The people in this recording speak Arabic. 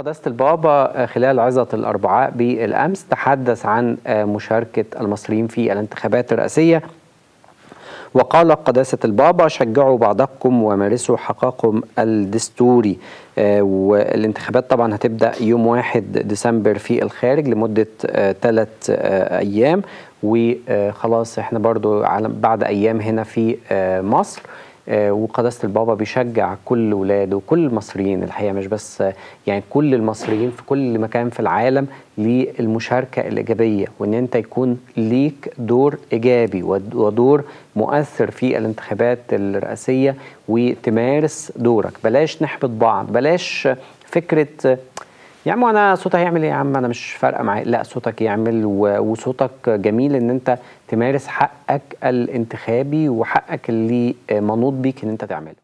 قداسة البابا آه، خلال عظة الأربعاء بالأمس تحدث عن آه، مشاركة المصريين في الانتخابات الرئاسية وقال قداسة البابا شجعوا بعضكم ومارسوا حقكم الدستوري آه، والانتخابات طبعا هتبدأ يوم 1 ديسمبر في الخارج لمدة ثلاث أيام وخلاص احنا برضو بعد أيام هنا في مصر آه، وقداسه البابا بيشجع كل ولاده كل المصريين الحقيقه مش بس آه، يعني كل المصريين في كل مكان في العالم للمشاركه الايجابيه وان انت يكون ليك دور ايجابي ودور مؤثر في الانتخابات الرئاسيه وتمارس دورك بلاش نحبط بعض بلاش فكره يا عم انا صوتي هيعمل ايه يا عم انا مش فارقه معايا لا صوتك يعمل وصوتك جميل ان انت تمارس حقك الانتخابي وحقك اللي منوط بيك ان انت تعمله